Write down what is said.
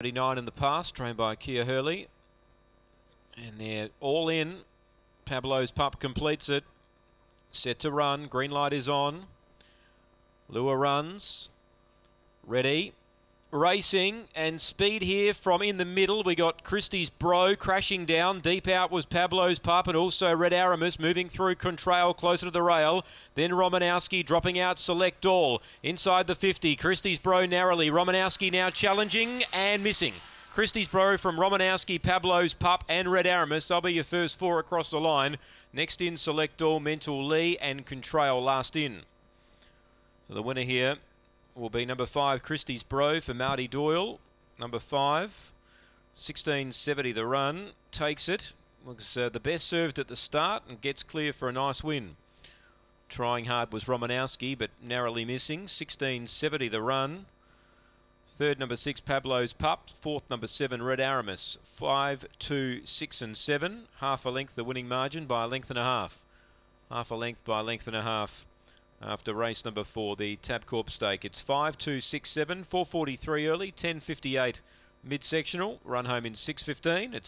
39 in the past, trained by Kia Hurley. And they're all in. Pablo's pup completes it. Set to run. Green light is on. Lua runs. Ready racing and speed here from in the middle. We got Christie's Bro crashing down. Deep out was Pablo's Pup and also Red Aramis moving through Contrail closer to the rail. Then Romanowski dropping out Select All. Inside the 50, Christie's Bro narrowly. Romanowski now challenging and missing. Christie's Bro from Romanowski, Pablo's Pup and Red Aramis. They'll be your first four across the line. Next in Select All, Mental Lee and Contrail last in. So the winner here will be number five, Christie's Bro for Marty Doyle. Number five, 1670 the run, takes it. Looks uh, the best served at the start and gets clear for a nice win. Trying hard was Romanowski, but narrowly missing. 1670 the run. Third, number six, Pablo's Pup. Fourth, number seven, Red Aramis. Five, two, six, and seven. Half a length, the winning margin by a length and a half. Half a length by a length and a half after race number four, the Tabcorp Stake. It's 5267, 443 early, 1058 mid-sectional, run home in 615. It's